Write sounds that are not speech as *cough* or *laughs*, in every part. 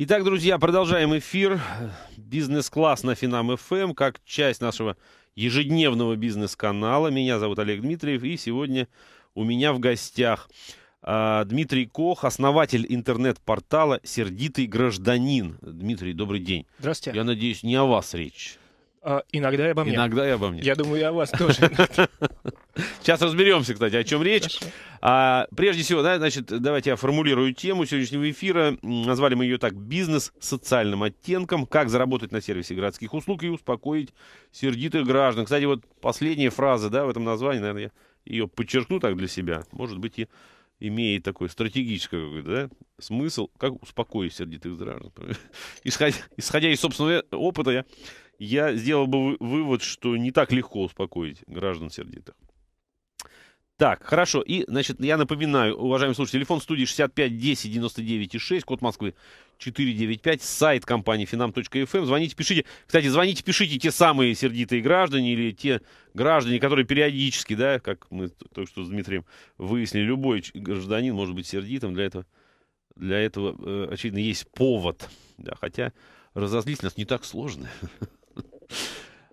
Итак, друзья, продолжаем эфир. Бизнес-класс на Финам ФМ, эм, как часть нашего ежедневного бизнес-канала. Меня зовут Олег Дмитриев, и сегодня у меня в гостях а, Дмитрий Кох, основатель интернет-портала «Сердитый гражданин». Дмитрий, добрый день. Здравствуйте. Я надеюсь, не о вас речь. А, иногда я обо мне. Иногда я обо мне. Я думаю, я о вас тоже. *laughs* Сейчас разберемся, кстати, о чем речь. А, прежде всего, да, значит, давайте я формулирую тему сегодняшнего эфира. Назвали мы ее так «Бизнес социальным оттенком. Как заработать на сервисе городских услуг и успокоить сердитых граждан». Кстати, вот последняя фраза да, в этом названии, наверное, я ее подчеркну так для себя. Может быть, и имеет такой стратегический да, смысл, как успокоить сердитых граждан. *laughs* Исходя, исходя из собственного опыта, я я сделал бы вывод, что не так легко успокоить граждан сердитых. Так, хорошо. И, значит, я напоминаю, уважаемые слушатели, телефон студии 65 10 99 и 6, код Москвы 495, сайт компании finam.fm. Эм. Звоните, пишите. Кстати, звоните, пишите те самые сердитые граждане или те граждане, которые периодически, да, как мы только что с Дмитрием выяснили, любой гражданин может быть сердитым. Для этого, для этого э, очевидно, есть повод. Да, хотя разозлить нас не так сложно. *laughs*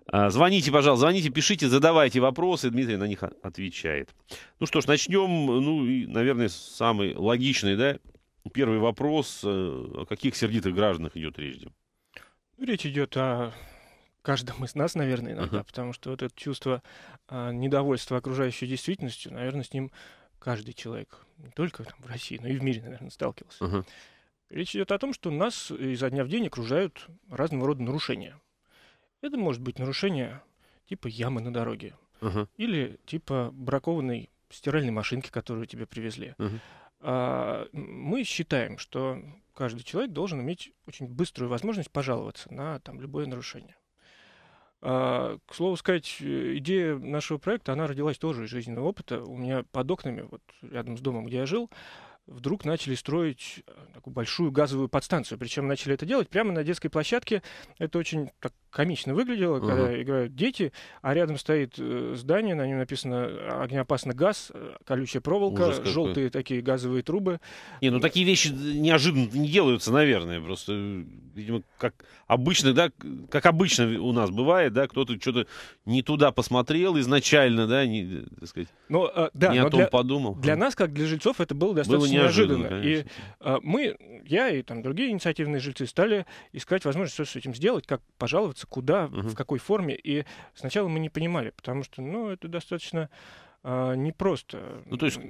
А, звоните, пожалуйста, звоните, пишите, задавайте вопросы, Дмитрий на них отвечает. Ну что ж, начнем, ну, и, наверное, самый логичный, да? Первый вопрос, э, о каких сердитых гражданах идет речь? Ну, речь идет о каждом из нас, наверное, иногда, uh-huh. потому что вот это чувство а, недовольства окружающей действительностью, наверное, с ним каждый человек, не только там, в России, но и в мире, наверное, сталкивался. Uh-huh. Речь идет о том, что нас изо дня в день окружают разного рода нарушения. Это может быть нарушение типа ямы на дороге uh или типа бракованной стиральной машинки, которую тебе привезли. uh А, мы считаем, что каждый человек должен иметь очень быструю возможность пожаловаться на там, любое нарушение. А, к слову сказать, э, идея нашего проекта, она родилась тоже из жизненного опыта. У меня под окнами, вот рядом с домом, где я жил, вдруг начали строить э, такую большую газовую подстанцию. Причем начали это делать прямо на детской площадке. Это очень так, комично выглядело, угу. когда играют дети, а рядом стоит э, здание, на нем написано огнеопасный газ, э, колючая проволока, желтые такие газовые трубы. Не, ну такие вещи неожиданно не делаются, наверное, просто, э, видимо, как обычно, да, как обычно у нас бывает, да, кто-то что-то не туда посмотрел изначально, да, не, так сказать, но, ну, да, не но о том для, подумал. Для нас, как для жильцов, это было достаточно было неожиданно. неожиданно. Конечно. И мы я и там другие инициативные жильцы стали искать возможность что с этим сделать, как пожаловаться, куда, угу. в какой форме. И сначала мы не понимали, потому что, ну, это достаточно э, непросто. Ну, то есть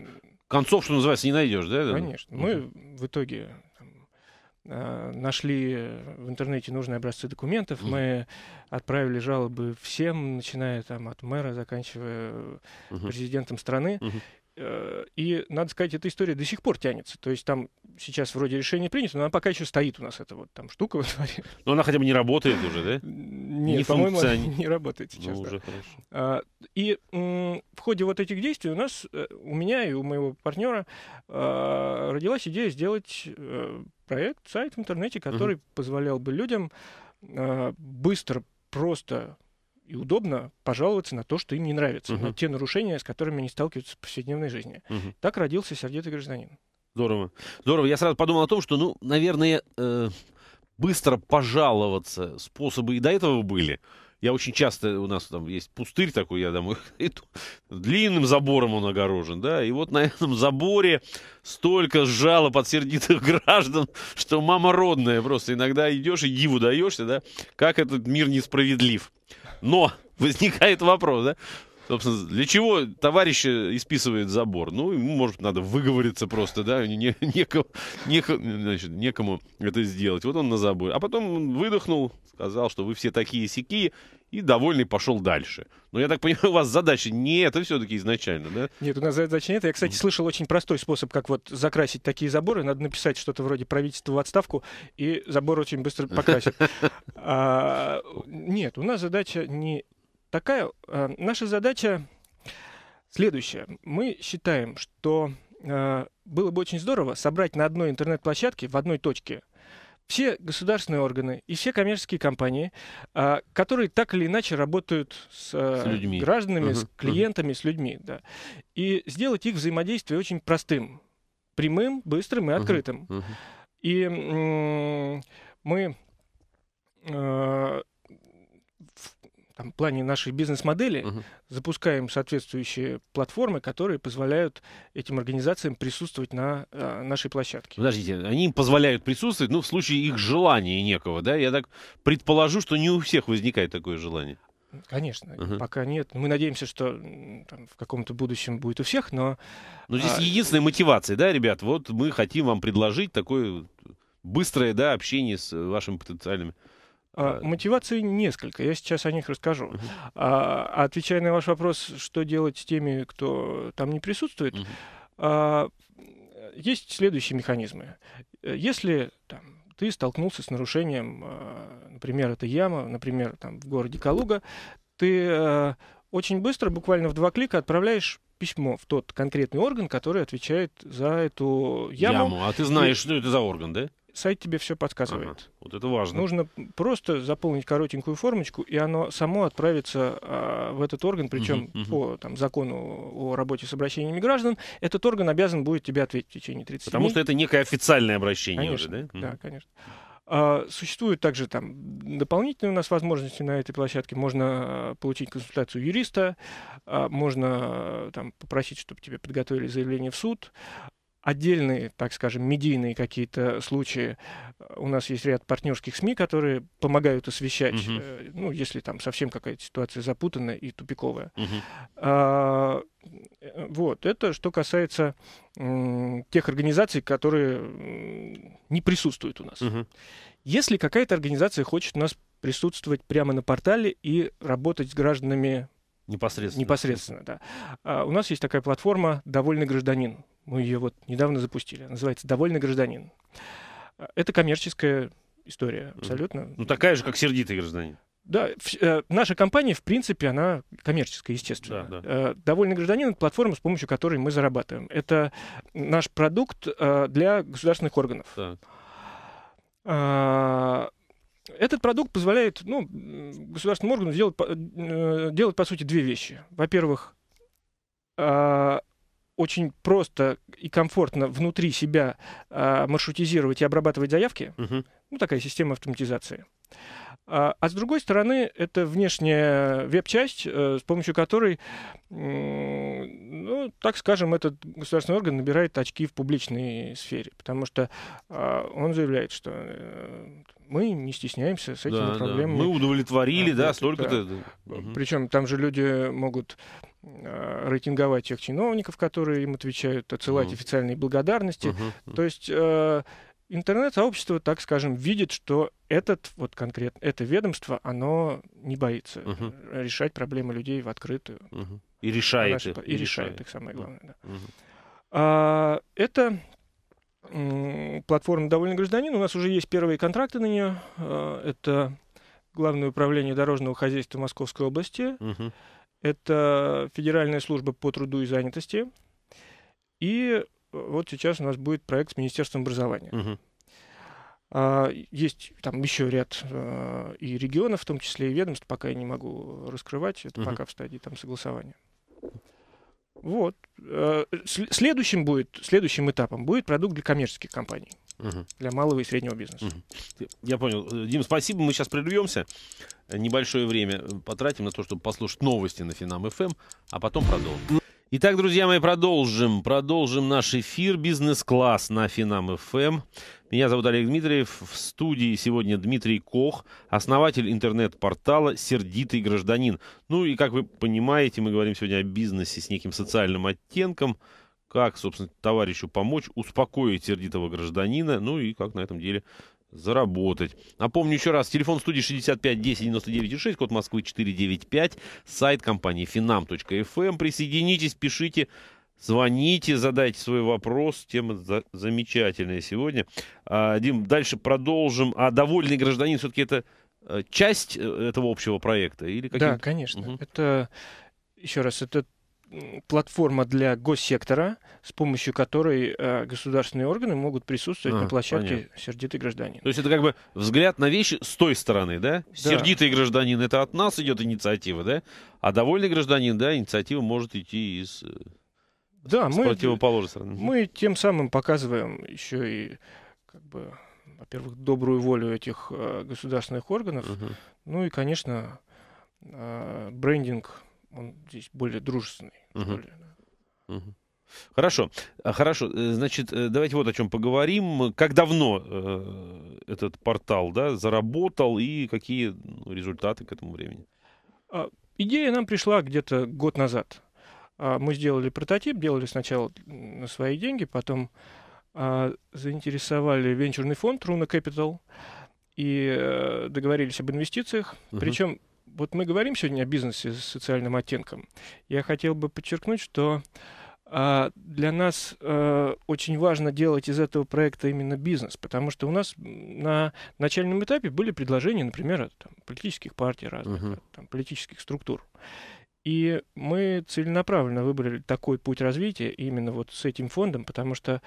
концов, что называется, не найдешь, да? Конечно. Угу. Мы в итоге а, нашли в интернете нужные образцы документов, mm. мы отправили жалобы всем, начиная там от мэра, заканчивая mm-hmm. президентом страны, mm-hmm. Э, и, надо сказать, эта история до сих пор тянется. То есть там сейчас вроде решение принято, но она пока еще стоит у нас, эта вот там штука во дворе. Но она хотя бы не работает уже, да? Нет, не по-моему, функцион... не работает сейчас. Ну, уже да. хорошо. А, и в ходе вот этих действий у нас, э, у меня и у моего партнера а, родилась идея сделать э, проект, сайт в интернете, который угу. позволял бы людям а, быстро, просто и удобно пожаловаться на то, что им не нравится, угу. на те нарушения, с которыми они сталкиваются в повседневной жизни. Угу. Так родился сердитый гражданин. Здорово. Здорово. Я сразу подумал о том, что, ну, наверное, э, быстро пожаловаться способы и до этого были. Я очень часто, у нас там есть пустырь такой, я домой *laughs* иду, длинным забором он огорожен, да, и вот на этом заборе столько жалоб от сердитых *laughs* граждан, что мама родная просто. Иногда идешь и диву даешься, да, как этот мир несправедлив. Но *laughs* возникает вопрос, да, Собственно, для чего товарища исписывает забор? Ну, ему, может, надо выговориться просто, да, не, некому, не, значит, некому это сделать. Вот он на заборе. А потом он выдохнул, сказал, что вы все такие сики, и довольный пошел дальше. Но я так понимаю, у вас задача не это все-таки изначально, да? Нет, у нас задача нет. Я, кстати, слышал очень простой способ, как вот закрасить такие заборы. Надо написать что-то вроде правительства в отставку, и забор очень быстро покрасит. *laughs* А, нет, у нас задача не такая. А, наша задача следующая. Мы считаем, что а, было бы очень здорово собрать на одной интернет-площадке, в одной точке – все государственные органы и все коммерческие компании, а, которые так или иначе работают с, а, с людьми. гражданами, uh-huh. с клиентами, uh-huh. с людьми. Да. И сделать их взаимодействие очень простым, прямым, быстрым и открытым. Uh-huh. Uh-huh. И м- мы э- там, плане нашей бизнес-модели Uh -huh. запускаем соответствующие платформы, которые позволяют этим организациям присутствовать на э, нашей площадке. Подождите, они им позволяют присутствовать, ну, в случае их желания некого, да? Я так предположу, что не у всех возникает такое желание. Конечно, uh-huh. пока нет. Мы надеемся, что там, в каком-то будущем будет у всех, но... Ну здесь а... единственная мотивация, да, ребят? Вот мы хотим вам предложить такое быстрое да, общение с э, вашими потенциальными а, мотиваций несколько, я сейчас о них расскажу. А, а, отвечая на ваш вопрос, что делать с теми, кто там не присутствует, а, есть следующие механизмы. Если там, ты столкнулся с нарушением, а, например, это яма, например, там, в городе Калуга, ты очень быстро, буквально в два клика отправляешь письмо в тот конкретный орган, который отвечает за эту яму. Яму. А ты знаешь, и... что ну, это за орган, да? сайт тебе все подсказывает. Ага. Вот это важно. Нужно просто заполнить коротенькую формочку, и оно само отправится а, в этот орган, причем угу, угу. по там, закону о работе с обращениями граждан, этот орган обязан будет тебе ответить в течение 30 Потому дней. Потому что это некое официальное обращение конечно, уже, да? Да, конечно. А, существуют также там дополнительные у нас возможности на этой площадке. Можно а, получить консультацию юриста, а, можно там попросить, чтобы тебе подготовили заявление в суд, отдельные, так скажем, медийные какие-то случаи. У нас есть ряд партнерских СМИ, которые помогают освещать, Uh-huh. ну, если там совсем какая-то ситуация запутанная и тупиковая. Uh-huh. А, э, вот, это что касается м, тех организаций, которые м, не присутствуют у нас. Uh-huh. Если какая-то организация хочет у нас присутствовать прямо на портале и работать с гражданами Непосредственно. Непосредственно, да. А у нас есть такая платформа «Довольный гражданин». Мы ее вот недавно запустили. Называется «Довольный гражданин». А, это коммерческая история абсолютно. Ну, такая же, как «Сердитый гражданин». Да, в, э, наша компания, в принципе, она коммерческая, естественно. Да, да. Э, «Довольный гражданин» — это платформа, с помощью которой мы зарабатываем. Это наш продукт э, для государственных органов. Да. А, этот продукт позволяет ну, государственным органам сделать, э, делать, по сути, две вещи. Во-первых, а, очень просто и комфортно внутри себя а, маршрутизировать и обрабатывать заявки. Угу. Ну, такая система автоматизации. А, а с другой стороны, это внешняя веб-часть, э, с помощью которой, ну, так скажем, этот государственный орган набирает очки в публичной сфере, потому что а, он заявляет, что э, мы не стесняемся с этими да, проблемами. Да. Мы удовлетворили, а, да, столько-то. Да. Причем там же люди могут а, рейтинговать тех чиновников, которые им отвечают, отсылать угу. официальные благодарности. Угу. То есть э, интернет-сообщество, так скажем, видит, что этот вот конкретно, это ведомство, оно не боится Uh-huh. решать проблемы людей в открытую. Uh-huh. И решает Она, их. И, и решает, решает их, самое главное. Да. Угу. А, это платформа «Довольный гражданин». У нас уже есть первые контракты на нее. А, это Главное управление дорожного хозяйства Московской области. Угу. Это Федеральная служба по труду и занятости. И вот сейчас у нас будет проект с Министерством образования. Угу. Есть там еще ряд э, и регионов, в том числе и ведомств, пока я не могу раскрывать, это угу. пока в стадии там согласования. Вот. Э, следующим, будет, следующим этапом будет продукт для коммерческих компаний, угу. для малого и среднего бизнеса. Угу. Я понял. Э, Дим, спасибо. Мы сейчас прервемся. Небольшое время потратим на то, чтобы послушать новости на Финам ФМ, эм, а потом продолжим. Итак, друзья мои, продолжим. Продолжим наш эфир «Бизнес-класс» на Финам ФМ. Эм. Меня зовут Олег Дмитриев. В студии сегодня Дмитрий Кох, основатель интернет-портала «Сердитый гражданин». Ну и, как вы понимаете, мы говорим сегодня о бизнесе с неким социальным оттенком. Как, собственно, товарищу помочь успокоить сердитого гражданина, ну и как на этом деле заработать. Напомню еще раз, телефон студии 65 10 99 6, код Москвы 495, сайт компании finam.fm. Эм. Присоединитесь, пишите, звоните, задайте свой вопрос. Тема за- замечательная сегодня. А, Дим, дальше продолжим. А довольный гражданин все-таки это э, часть э, этого общего проекта? Или каким да, конечно. Угу. Это, еще раз, это платформа для госсектора, с помощью которой э, государственные органы могут присутствовать а, на площадке понятно. сердитый гражданин. То есть это как бы взгляд на вещи с той стороны, да? да? Сердитый гражданин это от нас идет инициатива, да? А довольный гражданин, да, инициатива может идти из э, да, с мы, противоположной стороны. Мы тем самым показываем еще и как бы, во-первых, добрую волю этих э, государственных органов, угу. ну и, конечно, э, брендинг он здесь более дружественный. Угу. Ли, да. угу. Хорошо, а, хорошо. Э, значит, э, давайте вот о чем поговорим. Как давно э, этот портал да, заработал и какие ну, результаты к этому времени? А, идея нам пришла где-то год назад. А, мы сделали прототип, делали сначала на свои деньги, потом заинтересовали венчурный фонд Runa Capital и э, договорились об инвестициях. Угу. Причем вот мы говорим сегодня о бизнесе с социальным оттенком. Я хотел бы подчеркнуть, что а для нас э, очень важно делать из этого проекта именно бизнес, потому что у нас на начальном этапе были предложения, например, от там, политических партий разных, uh-huh. от, там, политических структур. И мы целенаправленно выбрали такой путь развития именно вот с этим фондом, потому что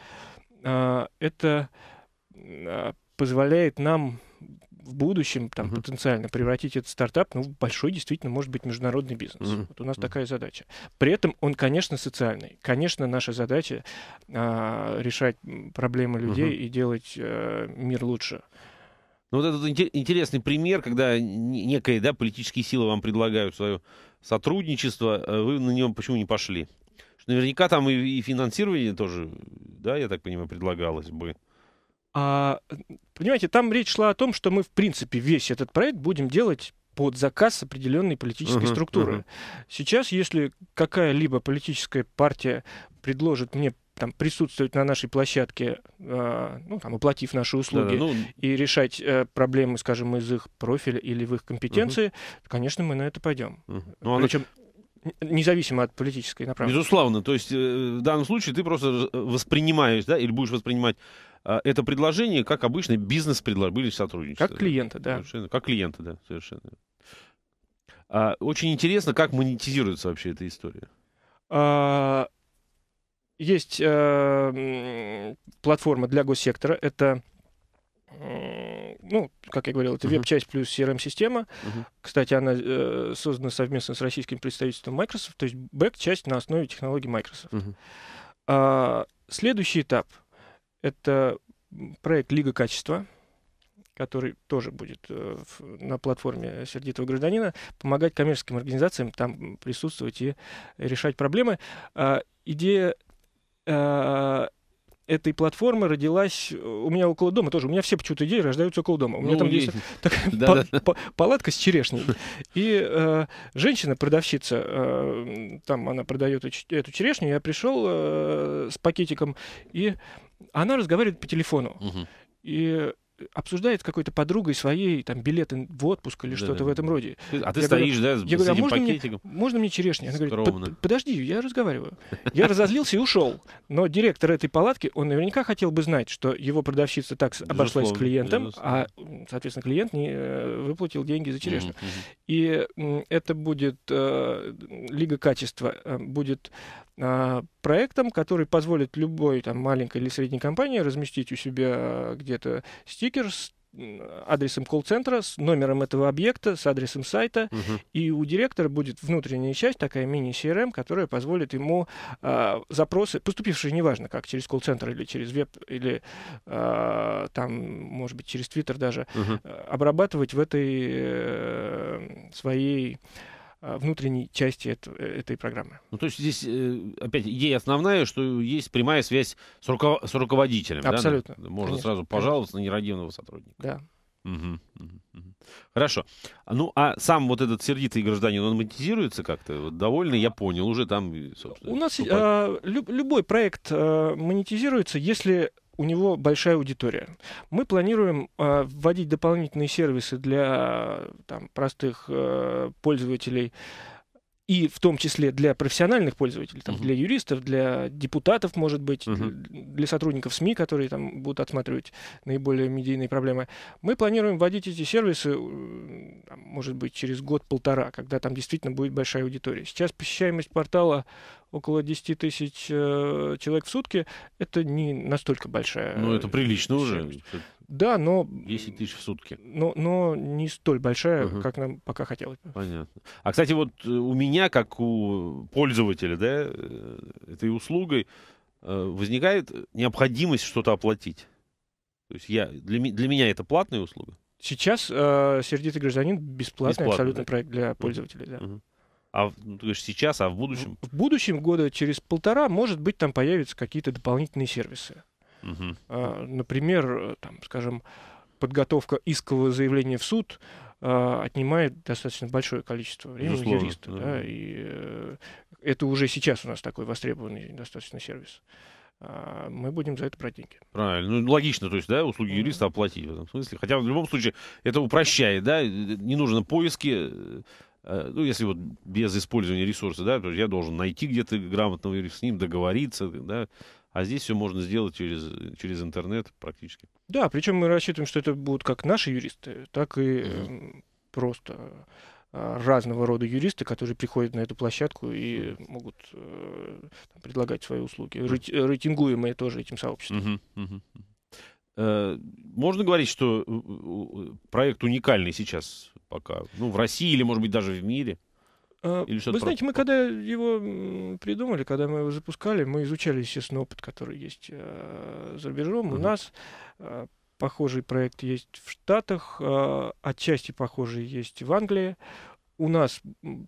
э, это э, позволяет нам в будущем там, uh-huh. потенциально превратить этот стартап ну, в большой, действительно, может быть, международный бизнес. Uh-huh. Вот у нас uh-huh. такая задача. При этом он, конечно, социальный. Конечно, наша задача а, решать проблемы людей uh-huh. и делать а, мир лучше. Ну, вот этот интересный пример, когда некая да, политические силы вам предлагают свое сотрудничество, э, вы на него почему не пошли? Наверняка там и, и финансирование тоже, да, я так понимаю, предлагалось бы. А, понимаете, там речь шла о том, что мы, в принципе, весь этот проект будем делать под заказ определенной политической uh-huh, структуры. Uh-huh. Сейчас, если какая-либо политическая партия предложит мне там, присутствовать на нашей площадке, э, ну, там, оплатив наши услуги, ну... и решать э, проблемы, скажем, из их профиля или в их компетенции, угу. конечно, мы на это пойдем. Угу. Ну, Причем независимо от политической направленности. Безусловно. То есть э, в данном случае ты просто э, воспринимаешь, да, или будешь воспринимать э, это предложение как обычный бизнес-предложение, были сотрудничества. Как клиента, да. Совершенно, как клиента, да, совершенно. А, очень интересно, как монетизируется вообще эта история. А, есть платформа для госсектора, это ну, как я говорил, это uh-huh. веб-часть плюс CRM-система. Uh-huh. Кстати, она э, создана совместно с российским представительством Microsoft, то есть бэк-часть на основе технологий Microsoft. Uh-huh. А, следующий этап — это проект «Лига качества», который тоже будет э, в, на платформе «Сердитого гражданина», помогать коммерческим организациям там присутствовать и решать проблемы. А, идея а, этой платформы родилась э, у меня около дома тоже. У меня все почему-то идеи рождаются около дома. У меня ну, там есть такая *laughs* да, пал- да. Пал- палатка с черешней. И э, женщина-продавщица, э, там она продает эту черешню, я пришел э, с пакетиком, и она разговаривает по телефону. Угу. И обсуждает с какой-то подругой своей там билеты в отпуск или да, что-то да. в этом роде. А ты я стоишь, говорю, да, я говорю, а можно пакетиком? Мне, можно мне черешни? Она Скромно. говорит, подожди, я разговариваю. Я разозлился и ушел. Но директор этой палатки, он наверняка хотел бы знать, что его продавщица так обошлась с клиентом, а, соответственно, клиент не э, выплатил деньги за черешню. И это будет э, лига качества, э, будет а, проектом, который позволит любой там, маленькой или средней компании разместить у себя где-то стикер с адресом колл-центра, с номером этого объекта, с адресом сайта, угу. и у директора будет внутренняя часть, такая мини-CRM, эм, которая позволит ему э, запросы, поступившие неважно как, через колл-центр или через веб, или э, там, может быть, через твиттер даже, угу. э, обрабатывать в этой э, своей Э, внутренней части это, этой программы. Ну, то есть здесь, э, опять, идея основная, что есть прямая связь с, руко с руководителем. Абсолютно. Да? Можно Конечно. сразу пожаловаться Конечно. на нерадивного сотрудника. Да. Угу, угу, угу. Хорошо. Ну, а сам вот этот сердитый гражданин, он монетизируется как-то? Вот довольный, я понял, уже там, собственно. У нас а, люб, любой проект а, монетизируется, если у него большая аудитория. Мы планируем э, вводить дополнительные сервисы для э, там, простых э, пользователей и в том числе для профессиональных пользователей, там, uh-huh. для юристов, для депутатов, может быть, uh-huh. для сотрудников СМИ, которые там будут отсматривать наиболее медийные проблемы. Мы планируем вводить эти сервисы, э, может быть, через год-полтора, когда там действительно будет большая аудитория. Сейчас посещаемость портала около 10 тысяч э, человек в сутки, это не настолько большая. Ну, это прилично уже. Да, но... 10 тысяч в сутки. Но, но не столь большая, угу. как нам пока хотелось бы. Понятно. А, кстати, вот э, у меня, как у пользователя да, э, этой услугой, э, возникает необходимость что-то оплатить. То есть я, для, для меня это платная услуга? Сейчас э, «Сердитый гражданин» бесплатный, бесплатный абсолютно да? проект для пользователей. Да. Угу. А ну, то есть сейчас, а в будущем? В, в будущем года через полтора, может быть, там появятся какие-то дополнительные сервисы. Угу. Например, там, скажем, подготовка искового заявления в суд а, отнимает достаточно большое количество времени Безусловно, юриста. Да. Да, и э, это уже сейчас у нас такой востребованный достаточно сервис а, мы будем за это брать деньги. Правильно. Ну, логично, то есть, да, услуги юриста оплатить в этом смысле. Хотя в любом случае это упрощает, да, не нужно поиски, э, э, ну, если вот без использования ресурса, да, то есть я должен найти где-то грамотного юриста, с ним договориться, да, а здесь все можно сделать через, через интернет практически. Да, причем мы рассчитываем, что это будут как наши юристы, так и mm просто а, разного рода юристы, которые приходят на эту площадку и могут э, предлагать свои услуги, Рей- рейтингуемые тоже этим сообществом. Uh-huh, Можно говорить, что э, проект уникальный сейчас пока, ну, в России или, может быть, даже в мире? А, Или что Вы знаете, про... мы когда его придумали, когда мы его запускали, мы изучали, естественно, опыт, который есть э, за рубежом. Mm-hmm. У нас э, похожий проект есть в Штатах, а, отчасти похожий есть в Англии. У нас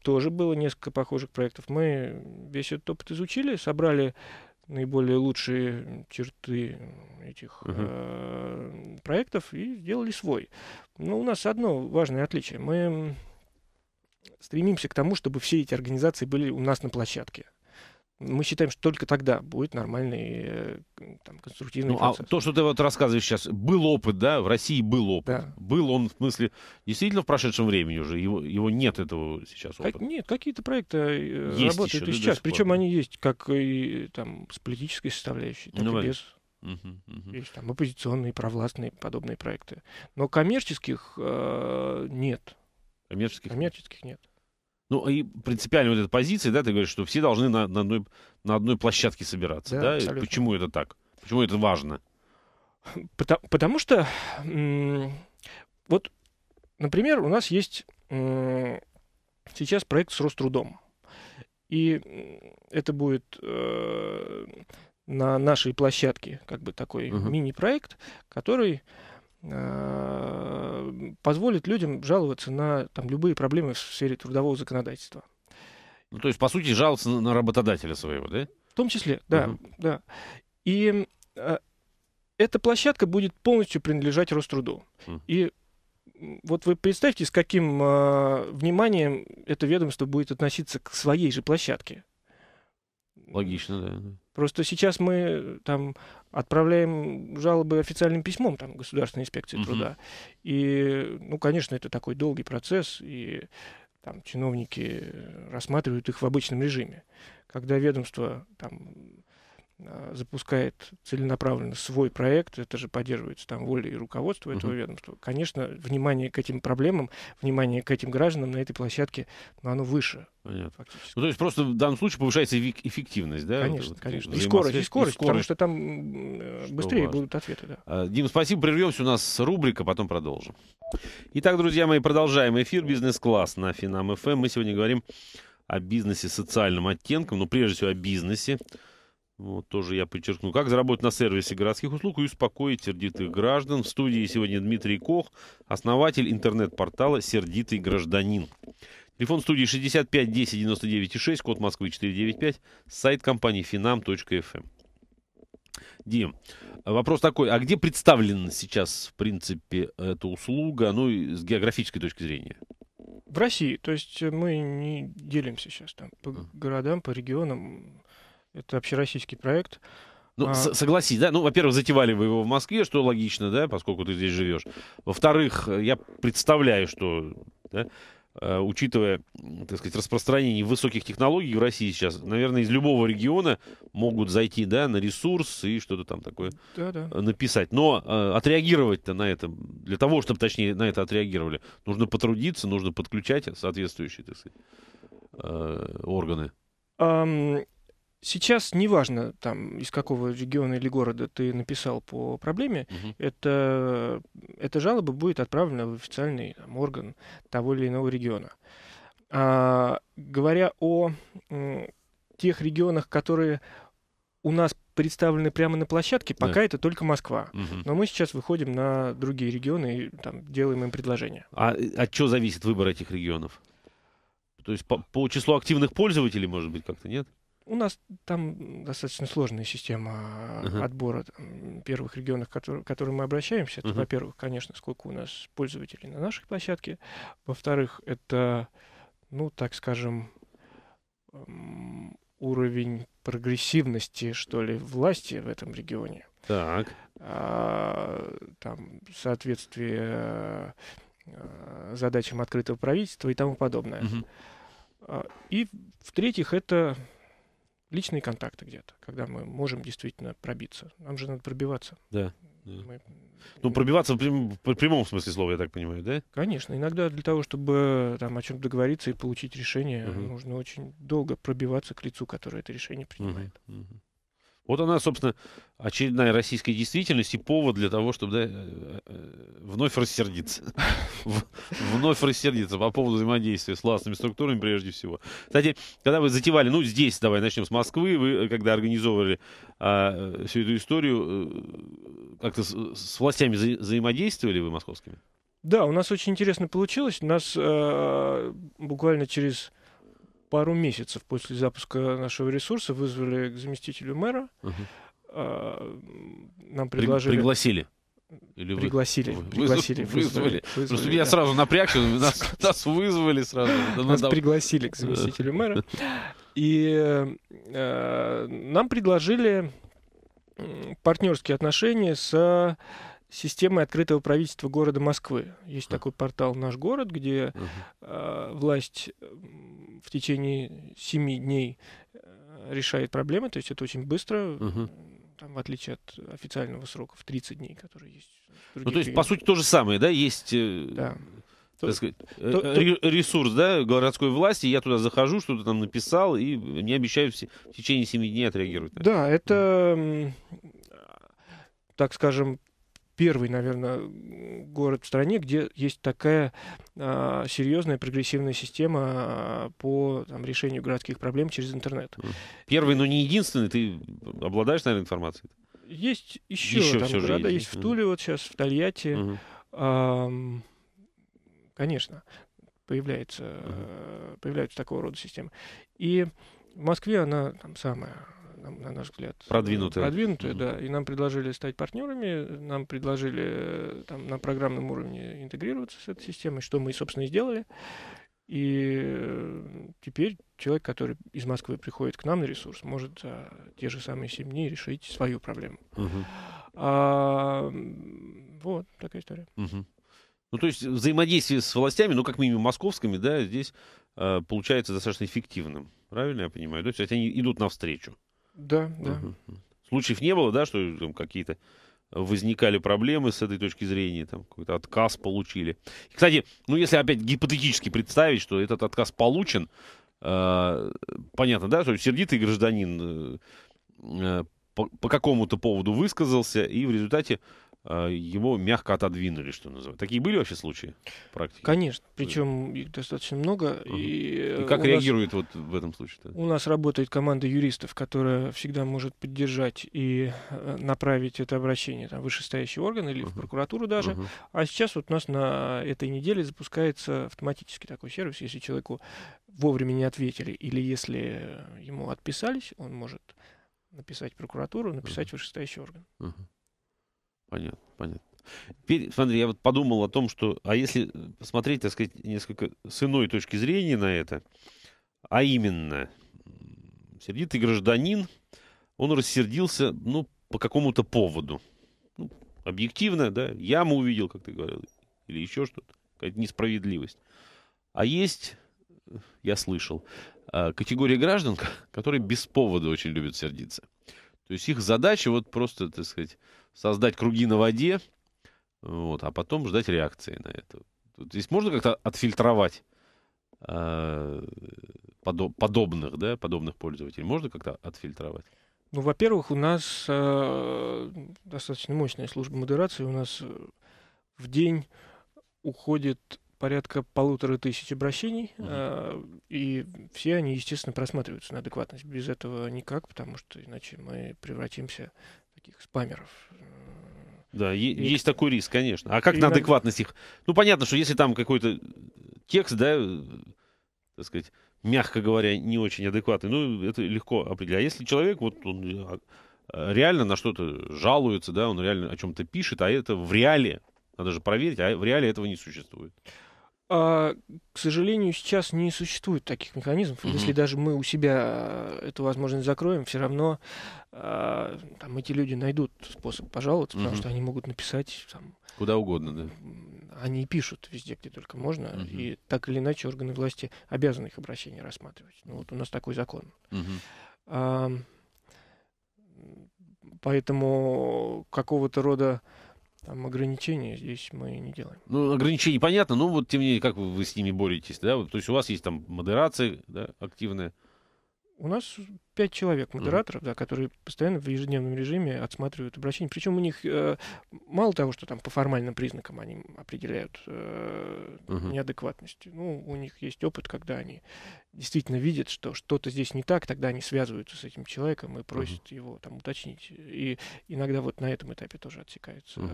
тоже было несколько похожих проектов. Мы весь этот опыт изучили, собрали наиболее лучшие черты этих угу. э, проектов и сделали свой. Но у нас одно важное отличие. Мы стремимся к тому, чтобы все эти организации были у нас на площадке. Мы считаем, что только тогда будет нормальный э, там, конструктивный ну, а процесс. А то, что ты вот рассказываешь сейчас, был опыт, да, в России был опыт. Да. Был он, в смысле, действительно в прошедшем времени уже, его, его нет этого сейчас опыта. Как, нет, какие-то проекты э, есть работают еще, и сейчас. Да, Причем они есть как и э, там с политической составляющей, так ну, и без. Угу, угу. Есть там оппозиционные, провластные подобные проекты. Но коммерческих э, нет. Коммерческих? Коммерческих нет. Ну, и принципиально вот эта позиция, да, ты говоришь, что все должны на, на, одной, на одной площадке собираться, да? да? Почему это так? Почему это важно? Потому, потому что, вот, например, у нас есть сейчас проект с Рострудом. И это будет э, на нашей площадке как бы такой uh-huh. мини-проект, который Э, позволит людям жаловаться на там, любые проблемы в сфере трудового законодательства. Ну, то есть, по сути, жаловаться на работодателя своего, да? В том числе, да. Угу. да. И э, эта площадка будет полностью принадлежать Роструду. Угу. И вот вы представьте, с каким э, вниманием это ведомство будет относиться к своей же площадке. Логично, да. Просто сейчас мы э, там отправляем жалобы официальным письмом там, Государственной инспекции угу. труда. И, ну, конечно, это такой долгий процесс, и там чиновники э, рассматривают их в обычном режиме. Когда ведомство там, а, запускает целенаправленно свой проект, это же поддерживается там волей и руководством этого uh-huh. ведомства, конечно, внимание к этим проблемам, внимание к этим гражданам на этой площадке, ну, оно выше. Понятно. Ну, то есть просто в данном случае повышается эффективность, да? Конечно, вот, конечно. И скорость, и скорость, и скорость, потому что там что быстрее важно. будут ответы, да. А, Дим, спасибо, прервемся, у нас рубрика, потом продолжим. Итак, друзья мои, продолжаем эфир «Бизнес-класс» на Финам-ФМ. Мы сегодня говорим о бизнесе социальным оттенком, но ну, прежде всего о бизнесе, вот тоже я подчеркну. Как заработать на сервисе городских услуг и успокоить сердитых граждан. В студии сегодня Дмитрий Кох, основатель интернет-портала «Сердитый гражданин». Телефон студии 65 10 99 6, код Москвы 495, сайт компании finam.fm. Эм. Дим, вопрос такой, а где представлена сейчас, в принципе, эта услуга, ну, и с географической точки зрения? В России, то есть мы не делимся сейчас там по городам, по регионам, это общероссийский проект. Ну, а... согласись, да? Ну, во-первых, затевали вы его в Москве, что логично, да, поскольку ты здесь живешь. Во-вторых, я представляю, что, да, э, учитывая, так сказать, распространение высоких технологий в России сейчас, наверное, из любого региона могут зайти, да, на ресурс и что-то там такое да, да. написать. Но э, отреагировать-то на это, для того, чтобы, точнее, на это отреагировали, нужно потрудиться, нужно подключать соответствующие, так сказать, э, органы. Um Сейчас неважно, там, из какого региона или города ты написал по проблеме, угу. это, эта жалоба будет отправлена в официальный там, орган того или иного региона. А, говоря о тех регионах, которые у нас представлены прямо на площадке, пока да. это только Москва. Угу. Но мы сейчас выходим на другие регионы и там, делаем им предложения. А от чего зависит выбор этих регионов? То есть по, по числу активных пользователей, может быть, как-то нет? У нас там достаточно сложная система uh-huh. отбора там, первых регионов, которые, к которым мы обращаемся. Это, uh-huh. во-первых, конечно, сколько у нас пользователей на нашей площадке. Во-вторых, это, ну, так скажем, уровень прогрессивности, что ли, власти в этом регионе. Так. А, там соответствие э, задачам открытого правительства и тому подобное. Uh-huh. И в-третьих, это личные контакты где-то, когда мы можем действительно пробиться. Нам же надо пробиваться. Да. Мы... Ну, пробиваться в, прямом смысле слова, я так понимаю, да? Конечно. Иногда для того, чтобы там, о чем-то договориться и получить решение, угу. нужно очень долго пробиваться к лицу, которое это решение принимает. Угу. Вот она, собственно, очередная российская действительность и повод для того, чтобы да, э, э, вновь рассердиться. *laughs* Вновь рассердиться по поводу взаимодействия с властными структурами прежде всего. Кстати, когда вы затевали, ну, здесь давай начнем с Москвы, вы э, когда организовывали а, всю эту историю, как-то с, с властями вза взаимодействовали вы московскими? Да, у нас очень интересно получилось. у Нас э, буквально через пару месяцев после запуска нашего ресурса вызвали к заместителю мэра. Угу. А, нам предложили... Пригласили. Или вы... пригласили, вы... пригласили, вызвали. вызвали. вызвали Просто да. я сразу напрягся, нас, нас вызвали сразу. Да, ну нас да. пригласили к заместителю мэра. И э, нам предложили партнерские отношения с системой открытого правительства города Москвы. Есть хм. такой портал «Наш город», где э, власть в течение 7 дней э, решает проблемы, то есть это очень быстро, угу. там, в отличие от официального срока в 30 дней, который есть. Ну, то есть, по сути, то же самое, да, есть... Э, да. То, так сказать, э, то, ресурс, да, городской власти, я туда захожу, что-то там написал, и мне обещают в течение 7 дней отреагировать. Да, это, так скажем, первый, наверное, город в стране, где есть такая а, серьезная прогрессивная система а, по там, решению городских проблем через интернет. Первый, но не единственный. Ты обладаешь, наверное, информацией? Есть еще, еще там города. Есть, есть в Туле вот сейчас, в Тольятти. Угу. Mm. конечно, появляется, угу. Mm. появляются такого рода системы. И в Москве она там самая на наш взгляд, э, продвинутые. Продвинутые, mm да. И нам предложили стать партнерами, нам предложили э, там, на программном уровне интегрироваться с этой системой, что мы, собственно, и сделали. И э, теперь человек, который из Москвы приходит к нам на ресурс, может за те же самые 7 дней решить свою проблему. uh А, вот такая история. uh Ну, то есть взаимодействие с властями, ну, как минимум московскими, да, здесь э, получается достаточно эффективным. Правильно я понимаю? То есть они идут навстречу. Да, да. Угу. Случаев не было, да, что там какие-то возникали проблемы с этой точки зрения, там какой-то отказ получили. И, кстати, ну если опять гипотетически представить, что этот отказ получен, э, понятно, да, что сердитый гражданин э, э по, по какому-то поводу высказался, и в результате а, его мягко отодвинули, что называется. Такие были вообще случаи практики? Конечно, причем их достаточно много. Угу. И, и э, как реагирует нас, вот в этом случае? У нас работает команда юристов, которая всегда может поддержать и э, направить это обращение там, в вышестоящий орган или угу. в прокуратуру даже. Угу. А сейчас вот у нас на этой неделе запускается автоматический такой сервис, если человеку вовремя не ответили или если ему отписались, он может написать прокуратуру, написать угу. вышестоящий орган. Угу. Понятно, понятно. Теперь, смотри, я вот подумал о том, что, а если посмотреть, так сказать, несколько с иной точки зрения на это, а именно, сердитый гражданин, он рассердился, ну, по какому-то поводу. Ну, объективно, да, яму увидел, как ты говорил, или еще что-то, какая-то несправедливость. А есть, э, я слышал, а, категория граждан, *laughs* которые без повода очень любят сердиться. То есть их задача вот просто, так сказать, создать круги на воде, вот, а потом ждать реакции на это. Здесь можно как-то отфильтровать э, подо- подобных, да, подобных пользователей? Можно как-то отфильтровать? Ну, во-первых, у нас э, достаточно мощная служба модерации. У нас э, в день уходит порядка полутора тысяч обращений, угу. э, и все они, естественно, просматриваются на адекватность. Без этого никак, потому что иначе мы превратимся таких спамеров. Да, е- есть такой риск, конечно. А как и на адекватность их? Ну, понятно, что если там какой-то текст, да, так сказать, мягко говоря, не очень адекватный, ну, это легко определять А если человек, вот он а, реально на что-то жалуется, да, он реально о чем-то пишет, а это в реале, надо же проверить, а в реале этого не существует. А, к сожалению, сейчас не существует таких механизмов. mm Если даже мы у себя э, эту возможность закроем, все равно а, там, эти люди найдут способ пожаловаться, mm потому что они могут написать там, куда угодно, да. Они пишут везде, где только можно, mm и так или иначе органы власти обязаны их обращение рассматривать. Ну вот у нас такой закон. Mm-hmm. поэтому какого-то рода там ограничения здесь мы не делаем. Ну, ограничений понятно, но вот тем не менее, как вы, вы с ними боретесь, да? то есть у вас есть там модерация да, активная? У нас пять человек модераторов, mm-hmm. да, которые постоянно в ежедневном режиме отсматривают обращения. Причем у них э, мало того, что там по формальным признакам они определяют э, mm-hmm. неадекватность. Ну, у них есть опыт, когда они действительно видят, что что-то здесь не так, тогда они связываются с этим человеком и просят mm-hmm. его там уточнить. И иногда вот на этом этапе тоже отсекаются mm-hmm.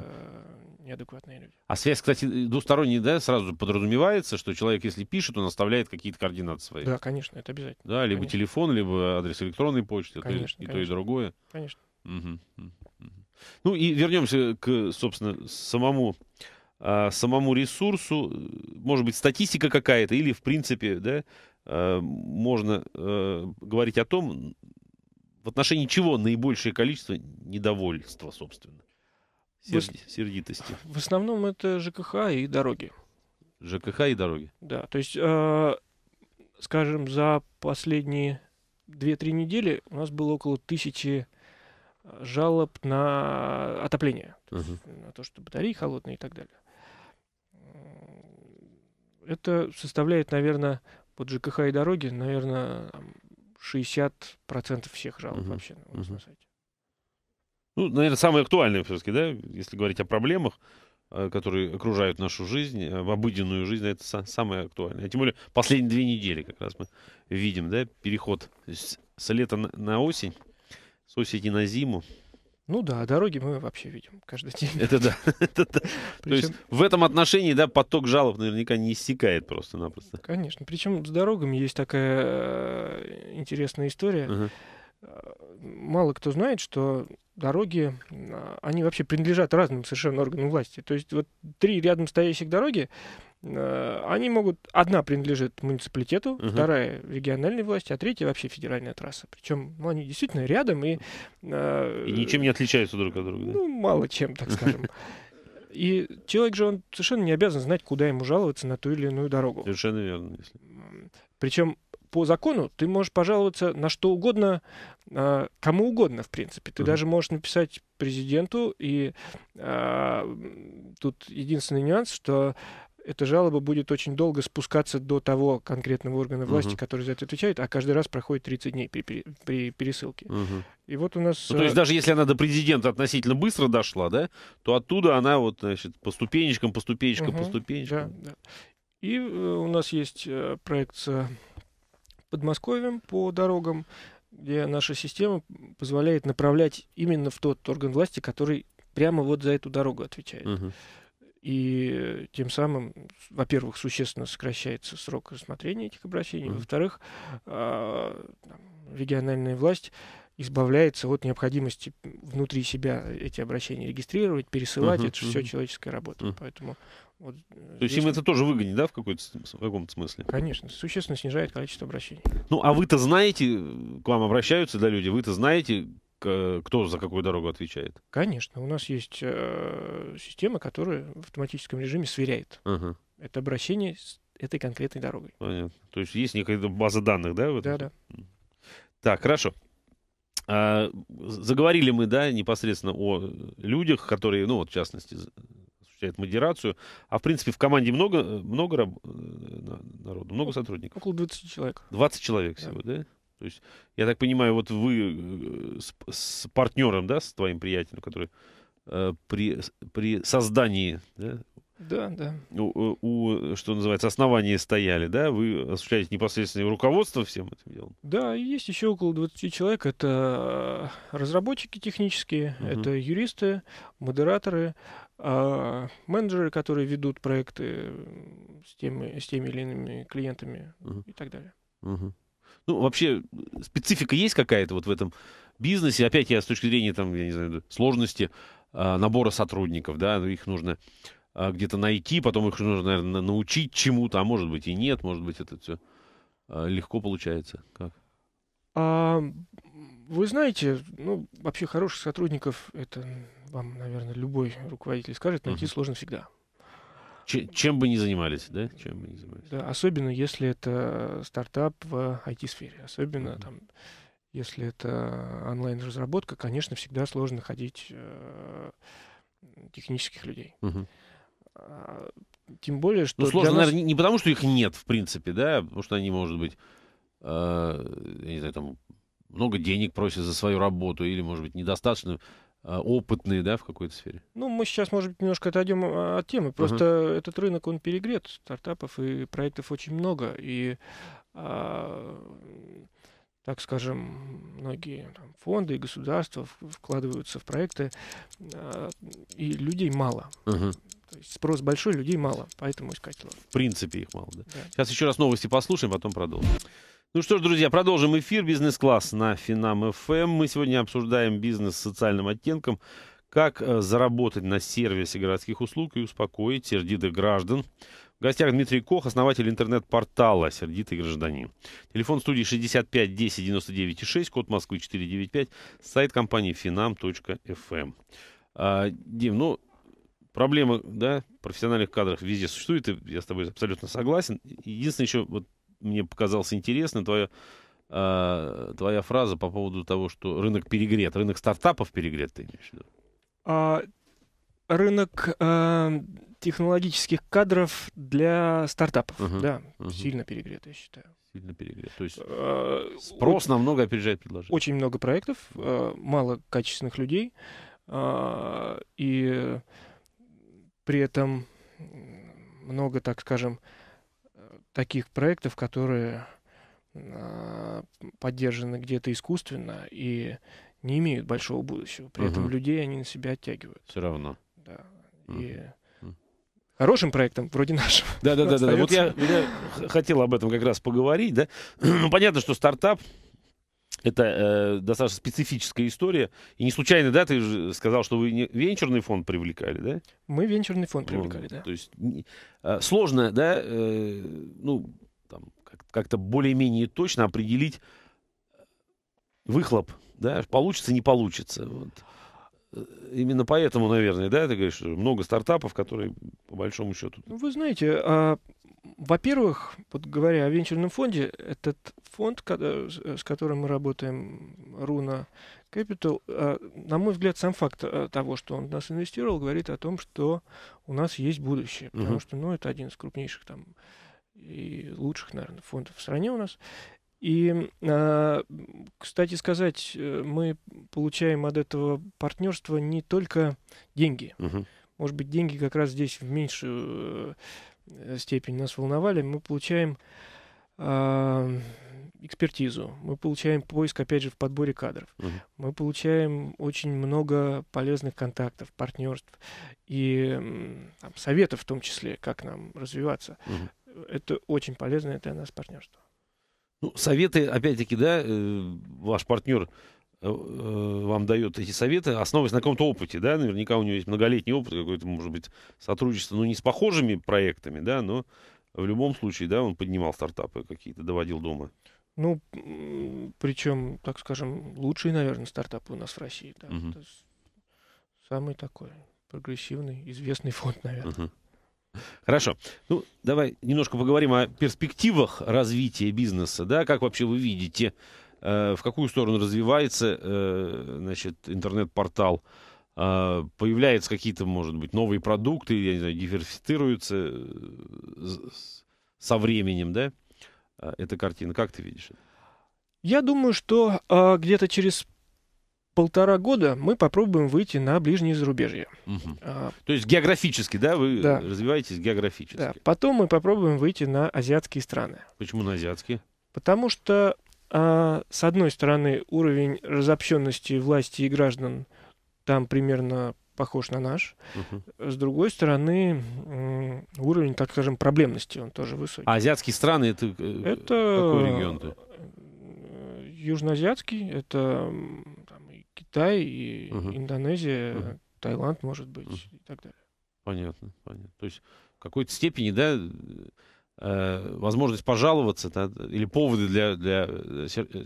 э, неадекватные люди. А связь, кстати, двусторонняя, да, сразу подразумевается, что человек, если пишет, он оставляет какие-то координаты свои. Да, конечно, это обязательно. Да, либо конечно. телефон, либо адрес электронного электронной почте, конечно, а и, конечно. то, и другое. Конечно. Угу. Ну и вернемся к, собственно, самому а, самому ресурсу. Может быть, статистика какая-то, или, в принципе, да, а, можно а, говорить о том, в отношении чего наибольшее количество недовольства, собственно, сердитости. В основном это ЖКХ и дороги. ЖКХ и дороги. Да, то есть, э, скажем, за последние 2-3 недели у нас было около тысячи э, жалоб на отопление. Угу. Uh -huh. На то, что батареи холодные и так далее. Это составляет, наверное, под ЖКХ и дороги, наверное, 60% всех жалоб Uh -huh. вообще у нас Uh -huh. на сайте. Ну, наверное, самые актуальные, все-таки, да, если говорить о проблемах, Э, которые окружают нашу жизнь, э, в обыденную жизнь, это самое актуальное. А тем более последние две недели как раз мы видим, да, переход с, с лета на осень, с осени на зиму. Ну да, дороги мы вообще видим каждый день. Это да, *laughs* То есть в этом отношении, да, поток жалоб наверняка не иссякает просто-напросто. Конечно. Причем с дорогами есть такая э, интересная история мало кто знает, что дороги, а, они вообще принадлежат разным совершенно органам власти. То есть вот три рядом стоящих дороги, а, они могут... Одна принадлежит муниципалитету, угу. вторая региональной власти, а третья вообще федеральная трасса. Причем ну, они действительно рядом и... А, и ничем не отличаются друг от друга. Да? Ну, мало чем, так скажем. И человек же, он совершенно не обязан знать, куда ему жаловаться на ту или иную дорогу. Совершенно верно. Если... Причем по закону ты можешь пожаловаться на что угодно, а, кому угодно, в принципе. Ты mm-hmm. даже можешь написать президенту, и а, тут единственный нюанс, что эта жалоба будет очень долго спускаться до того конкретного органа власти, угу. который за это отвечает, а каждый раз проходит 30 дней при, при, при пересылке. Угу. И вот у нас... Ну, то а, есть даже если она до президента относительно быстро дошла, да, то оттуда она вот, значит, по ступенечкам, по ступенечкам, угу, по ступенечкам. Да, да. И э, у нас есть э, Подмосковьем по дорогам, где наша система позволяет направлять именно в тот орган власти, который прямо вот за эту дорогу отвечает. Угу. И тем самым, во-первых, существенно сокращается срок рассмотрения этих обращений, угу. во-вторых, а, региональная власть избавляется от необходимости внутри себя эти обращения регистрировать, пересылать. Uh-huh, это uh-huh. все человеческая работа. Uh-huh. Поэтому вот э, То есть им это тоже выгоднее, да, в, каком-то в каком-то смысле? Конечно, существенно снижает количество обращений. Ну, а вы-то знаете, э, к вам обращаются, да, люди, вы-то знаете, кто за какую дорогу отвечает? Конечно, у нас есть э, система, которая в автоматическом режиме сверяет. Ага. Это обращение с этой конкретной дорогой. Понятно. То есть есть некая база данных, да? Да, да. Так, хорошо. А, заговорили мы, да, непосредственно о людях, которые, ну вот в частности, осуществляет модерацию. А в принципе в команде много, э, много раб э, народу, много сотрудников. Около 20 человек. 20 человек всего, да? да? То есть, я так понимаю, вот вы э, с, с партнером, да, с твоим приятелем, который э, при, при создании да, да, да. У, у, что называется, основания стояли, да? Вы осуществляете непосредственное руководство всем этим делом? Да, есть еще около 20 человек. Это э, разработчики технические, угу. это юристы, модераторы, а менеджеры, которые ведут проекты с теми, с теми или иными клиентами угу. и так далее. Угу. Ну, вообще, специфика есть какая-то вот в этом бизнесе? Опять я с точки зрения, там, я не знаю, сложности а, набора сотрудников, да, их нужно а, где-то найти, потом их нужно, наверное, научить чему-то, а может быть и нет, может быть это все а, легко получается. Как? А, вы знаете, ну, вообще хороших сотрудников, это вам, наверное, любой руководитель скажет, найти угу. сложно всегда. Ч- чем бы ни занимались, да? Чем бы ни занимались. Да, особенно если это стартап в IT-сфере, особенно угу. там, если это онлайн-разработка, конечно, всегда сложно находить э, технических людей. Угу. Тем более, что... Ну, сложно, нас... наверное, не потому, что их нет, в принципе, да, потому что они, может быть, э, я не знаю, там, много денег просят за свою работу, или, может быть, недостаточно э, опытные, да, в какой-то сфере? Ну, мы сейчас, может быть, немножко отойдем э, от темы. Просто uh-huh. этот рынок, он перегрет. Стартапов и проектов очень много. И, а, так скажем, многие там, фонды и государства вкладываются в проекты, а, и людей мало. Uh-huh. То есть спрос большой, людей мало, поэтому искать ложь. В принципе их мало, да? да. Сейчас еще раз новости послушаем, потом продолжим. Ну что ж, друзья, продолжим эфир «Бизнес-класс» на Финам ФМ. Эм. Мы сегодня обсуждаем бизнес с социальным оттенком, как э, заработать на сервисе городских услуг и успокоить сердитых граждан. В гостях Дмитрий Кох, основатель интернет-портала «Сердитый гражданин». Телефон студии 65 10 99 6, код Москвы 495, сайт компании finam.fm. Эм». А, Дим, ну, проблема да, профессиональных кадров везде существует, и я с тобой абсолютно согласен. Единственное, еще вот мне показалось интересно твоя э, а, твоя фраза по поводу того, что рынок перегрет, рынок стартапов перегрет, ты имеешь в виду? А, рынок э, технологических кадров для стартапов, uh да, uh сильно перегрет, я считаю сильно перегрет. То есть а, спрос uh, намного опережает предложение. Очень много проектов, uh, мало качественных людей. Uh, и при этом много, так скажем, таких проектов, которые а, поддержаны где-то искусственно и не имеют большого будущего. При угу. этом людей они на себя оттягивают. Все равно. Да. Угу. И хорошим проектом, вроде нашего. Да, да, да, да. Вот я, я хотел об этом как раз поговорить, да. *clears throat* Ну, понятно, что стартап это э, достаточно специфическая история. И не случайно, да, ты же сказал, что вы не венчурный фонд привлекали, да? Мы венчурный фонд привлекали, ну, да. То есть не, э, а, сложно, да, э, ну, там, как-то более-менее точно определить э, выхлоп, да, получится, не получится. Вот. Э, именно поэтому, наверное, да, ты говоришь, много стартапов, которые по большому счету. Ну, вы знаете, а, во-первых, вот говоря о венчурном фонде, этот фонд, э, э, с которым мы работаем, Руна Capital, э, на мой взгляд, сам факт того, что он в нас инвестировал, говорит о том, что у нас есть будущее. Потому угу. что, ну, это один из крупнейших там и лучших, наверное, фондов в стране у нас. И, кстати сказать, мы получаем от этого партнерства не только деньги. Угу. Может быть, деньги как раз здесь в меньшую Э, степени нас волновали, мы получаем э, экспертизу, мы получаем поиск, опять же, в подборе кадров, угу. мы получаем очень много полезных контактов, партнерств и там, советов в том числе, как нам развиваться. Угу. Это очень полезное для нас партнерство. Ну, советы, опять-таки, да, э, ваш партнер Э, вам дает эти советы, основываясь на каком-то опыте, да, наверняка у него есть многолетний опыт, какой-то, может быть, сотрудничество, ну, не с похожими проектами, да, но в любом случае, да, он поднимал стартапы какие-то, доводил дома. Ну, причем, так скажем, лучшие, наверное, стартапы у нас в России, да, Uh-huh. самый такой прогрессивный, известный фонд, наверное. Uh-huh. Хорошо. Ну, давай немножко поговорим о перспективах развития бизнеса, да, как вообще вы видите Э, в какую сторону развивается э, значит, интернет-портал, э, появляются какие-то, может быть, новые продукты, я не знаю, диверсифицируются со временем, да, эта картина. Как ты видишь Я думаю, что где-то через полтора года мы попробуем выйти на ближние зарубежья. Угу. А, То есть географически, да, вы да. развиваетесь географически. Да. Потом мы попробуем выйти на азиатские страны. Почему на азиатские? Потому что а, с одной стороны, уровень разобщенности власти и граждан там примерно похож на наш. Угу. С другой стороны, уровень, так скажем, проблемности, он тоже высокий. А азиатские страны это, э, это... какой регион-то? Э, южноазиатский, это там, и Китай, и угу. Индонезия, угу. Таиланд, может быть, угу. и так далее. Понятно, понятно. То есть в какой-то степени, да, Э, возможность пожаловаться да, или поводы для, для, э, э,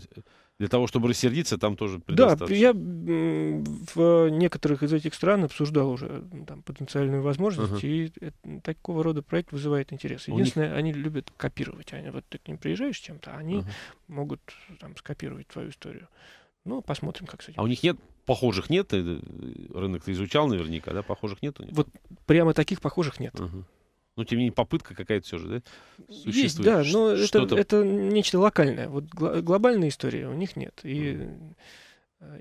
для того, чтобы рассердиться, там тоже предостаточно. Да, я в некоторых из этих стран обсуждал уже там, потенциальную возможность, uh-huh. и это, такого рода проект вызывает интерес. Единственное, них... они любят копировать. Они, вот ты к ним приезжаешь чем-то, они uh-huh. могут там, скопировать твою историю. Ну, посмотрим, как с этим. А у них нет похожих нет? Рынок ты изучал наверняка, да? Похожих нет у них? Вот прямо таких похожих нет. Uh-huh. Но, ну, тем не менее, попытка какая-то все же, да? Существует. Есть, да, но это, это нечто локальное. Вот гл- глобальная история у них нет. И mm.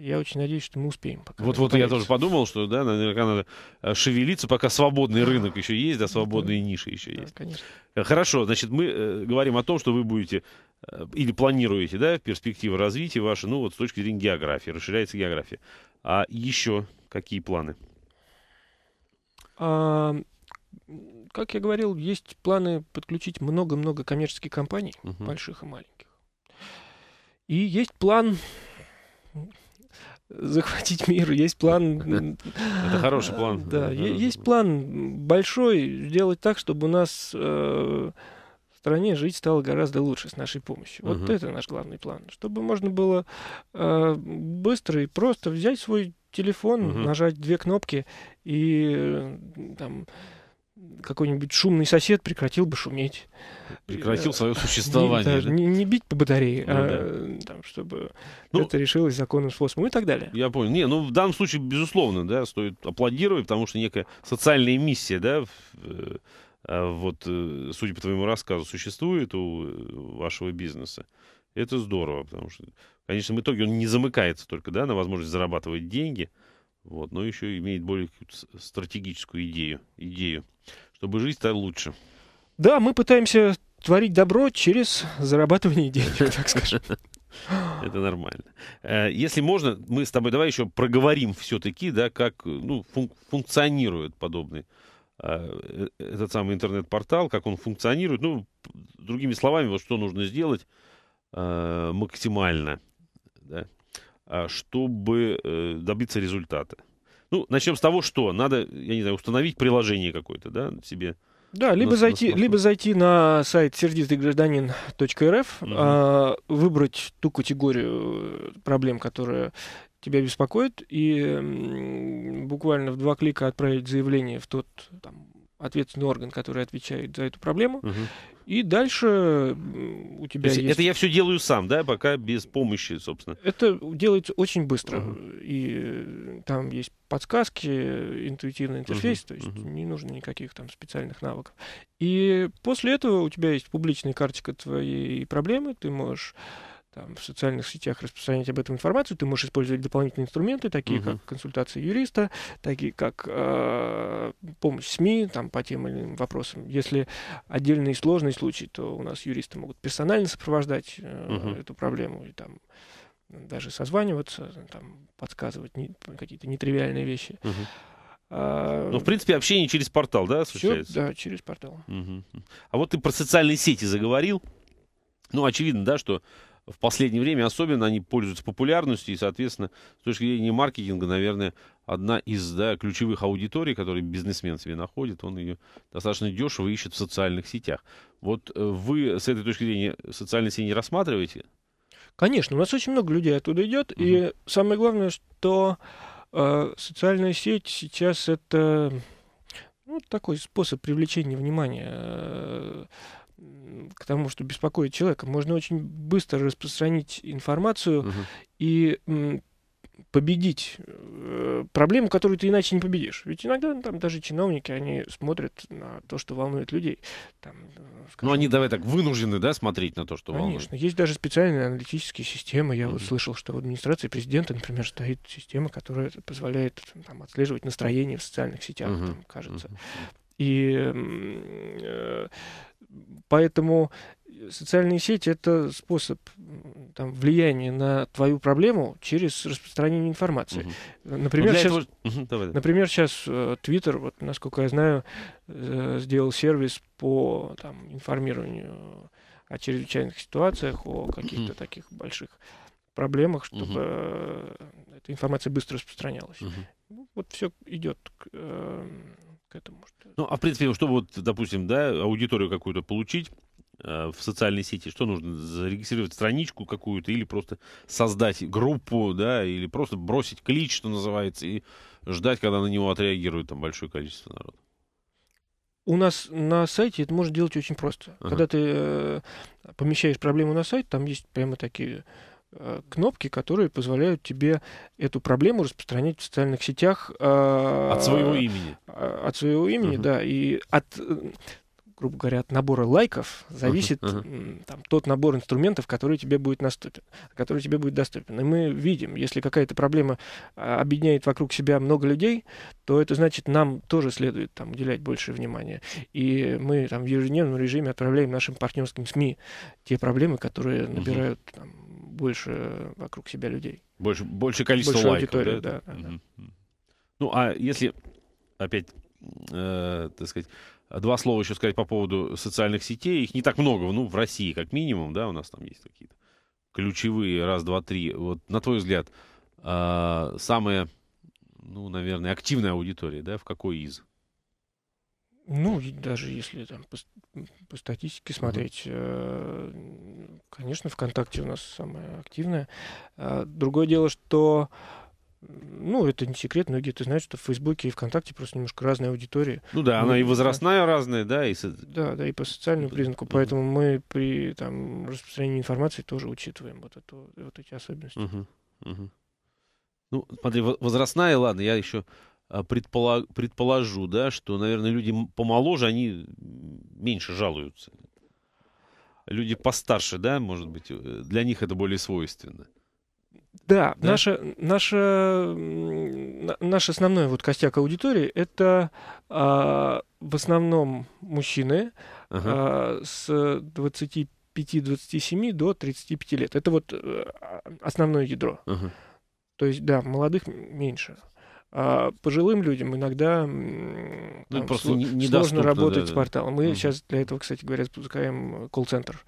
я очень надеюсь, что мы успеем. Пока вот, вот я тоже подумал, что, да, наверняка надо э, шевелиться, пока свободный рынок еще есть, а да, свободные да. ниши еще да, есть. конечно. Э, хорошо, значит, мы э, говорим о том, что вы будете э, или планируете, да, перспективы развития ваши, ну, вот с точки зрения географии, расширяется география. А еще какие планы? А как я говорил, есть планы подключить много-много коммерческих компаний, угу. больших и маленьких. И есть план захватить мир, есть план... *laughs* Это хороший план. Да, есть план большой сделать так, чтобы у нас э, в стране жить стало гораздо лучше с нашей помощью. Вот это наш главный план. Чтобы можно было э, быстро и просто взять свой телефон, нажать две кнопки и э, там какой-нибудь шумный сосед прекратил бы шуметь. Прекратил свое существование. Не, да, не, не бить по батарее, ну, а да. там, чтобы ну, это решилось законным способом ну и так далее. Я понял. Не, ну в данном случае, безусловно, да, стоит аплодировать, потому что некая социальная миссия, да, э, а вот, э, судя по твоему рассказу, существует у э, вашего бизнеса. Это здорово, потому что, конечно, в итоге он не замыкается только, да, на возможность зарабатывать деньги, вот, но еще имеет более стратегическую идею, идею, чтобы жизнь стала лучше. Да, мы пытаемся творить добро через зарабатывание денег, *laughs* так скажем. Это нормально. Э, если можно, мы с тобой давай еще проговорим все-таки, да, как ну, функ функционирует подобный э, э, этот самый интернет-портал, как он функционирует. Ну, другими словами, вот что нужно сделать максимально, да, а, чтобы э, добиться результата? Ну, начнем с того, что надо, я не знаю, установить приложение какое-то, да, себе. Да, либо, на, зайти, на либо зайти на сайт сердитыйгражданин.рф, угу. а, выбрать ту категорию э, проблем, которая тебя беспокоит, и буквально в два клика отправить заявление в тот там, ответственный орган, который отвечает за эту проблему. Угу. И дальше у тебя есть, есть... Это я все делаю сам, да, пока без помощи, собственно? Это делается очень быстро. Угу. И э, там есть подсказки, интуитивный интерфейс, угу. то есть угу. не нужно никаких там специальных навыков. И после этого у тебя есть публичная карточка твоей проблемы, ты можешь там, в социальных сетях распространять об этом информацию, ты можешь использовать дополнительные инструменты, такие угу. как консультация юриста, такие как э, помощь СМИ там, по тем или иным вопросам. Если отдельные сложные случаи, то у нас юристы могут персонально сопровождать э, угу. эту проблему и там даже созваниваться, там, подсказывать не, какие-то нетривиальные вещи. Угу. Ну, в принципе, общение через портал, да, осуществляется? Да, через портал. Угу. А вот ты про социальные сети заговорил. Ну, очевидно, да, что в последнее время особенно они пользуются популярностью, и, соответственно, с точки зрения маркетинга, наверное, одна из да, ключевых аудиторий, которые бизнесмен себе находит, он ее достаточно дешево ищет в социальных сетях. Вот э, вы с этой точки зрения социальные сети не рассматриваете? Конечно, у нас очень много людей оттуда идет, угу. и самое главное, что э, социальная сеть сейчас это ну, такой способ привлечения внимания. Э, к тому, что беспокоит человека, можно очень быстро распространить информацию угу. и победить э, проблему, которую ты иначе не победишь. Ведь иногда ну, там даже чиновники, они смотрят на то, что волнует людей. Там, э, скажем, Но ну, они, давай так, вынуждены, да, смотреть на то, что конечно, волнует? Конечно. Есть даже специальные аналитические системы. Я mm-hmm. вот слышал, что в администрации президента, например, стоит система, которая позволяет там, отслеживать настроение в социальных сетях, mm-hmm. там, кажется. Mm-hmm. И э, поэтому социальные сети это способ там, влияния на твою проблему через распространение информации. Угу. Например, сейчас, этого... угу, давай, например, сейчас Twitter, э, вот, насколько я знаю, сделал сервис по там, информированию о чрезвычайных ситуациях, о каких-то угу. таких больших проблемах, чтобы угу. эта информация быстро распространялась. Угу. Ну, вот все идет к эм, к этому. Что... Ну, а в принципе, ну, чтобы вот, допустим, да, аудиторию какую-то получить э, в социальной сети, что нужно? Зарегистрировать страничку какую-то или просто создать группу, да, или просто бросить клич, что называется, и ждать, когда на него отреагирует там большое количество народа? У нас на сайте это можно делать очень просто. Ага. Когда ты э, помещаешь проблему на сайт, там есть прямо такие Э, кнопки, которые позволяют тебе эту проблему распространять в социальных сетях. Э, от своего имени. Э, от своего имени, угу. да. И от грубо говоря, от набора лайков зависит uh Там, тот набор инструментов, который тебе будет наступен, который тебе будет доступен. И мы видим, если какая-то проблема объединяет вокруг себя много людей, то это значит, нам тоже следует там, уделять больше внимания. И мы там, в ежедневном режиме отправляем нашим партнерским СМИ те проблемы, которые набирают uh больше вокруг себя людей. Больше, больше количество больше лайков, да? да, угу. да. Ну, а если опять, э, так сказать, два слова еще сказать по поводу социальных сетей. Их не так много, ну, в России как минимум, да, у нас там есть какие-то ключевые, раз, два, три. Вот, на твой взгляд, э, самая, ну, наверное, активная аудитория, да, в какой из? Ну, даже если там по статистике смотреть, mm-hmm. конечно, ВКонтакте у нас самое активное. А, другое дело, что ну, это не секрет, многие это знают, что в Фейсбуке и ВКонтакте просто немножко разная аудитория. Ну да, мы, она и возрастная да, разная, да, и... Да, да, и по социальному признаку, поэтому uh-huh. мы при там, распространении информации тоже учитываем вот, эту, вот эти особенности. Uh-huh. Uh-huh. Ну, смотри, возрастная, ладно, я еще а, предполож, предположу, да, что, наверное, люди помоложе, они меньше жалуются. Люди постарше, да, может быть, э, для них это более свойственно. Да, да? Наша, наша, наш основной вот костяк аудитории это а, в основном мужчины ага. а, с 25-27 до 35 лет. Это вот э, а, основное ядро. Ага. То есть, да, молодых меньше. А пожилым людям иногда ну, там, просто не, сложно работать да, с порталом. Мы угу. сейчас для этого, кстати говоря, запускаем колл-центр,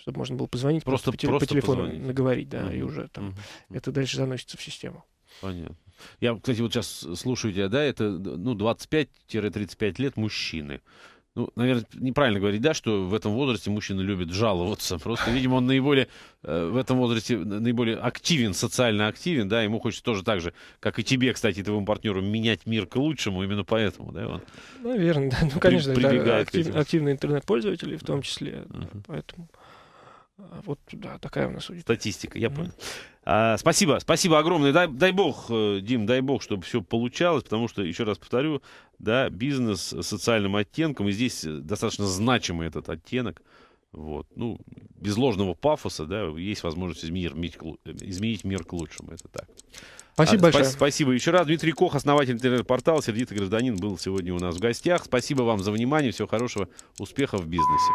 чтобы можно было позвонить, просто, просто, по, просто по телефону позвонить. наговорить, да, угу. и уже там угу. это дальше заносится в систему. Понятно. Я, кстати, вот сейчас э, слушаю тебя, да, это ну, 25-35 лет мужчины ну, наверное, неправильно говорить, да, что в этом возрасте мужчина любит жаловаться. Просто, видимо, он наиболее э, в этом возрасте наиболее активен, социально активен, да, ему хочется тоже так же, как и тебе, кстати, и твоему партнеру, менять мир к лучшему, именно поэтому, да, он Наверное, ну, да, ну, конечно, при, да, актив, активные интернет-пользователи в том числе, uh-huh. да, поэтому... А вот да, такая у нас судьба. Статистика, я понял. Mm-hmm. А, спасибо, спасибо огромное. Дай, дай бог, э, Дим, дай бог, чтобы все получалось, потому что, еще раз повторю, да, бизнес с социальным оттенком, и здесь э, достаточно значимый этот оттенок. Вот. Ну, без ложного пафоса, да, есть возможность изменить, изменить мир к лучшему. Это так. Спасибо а, большое. Спа- спасибо еще раз. Дмитрий Кох, основатель интернет-портала «Сердитый гражданин», был сегодня у нас в гостях. Спасибо вам за внимание. Всего хорошего. Успехов в бизнесе.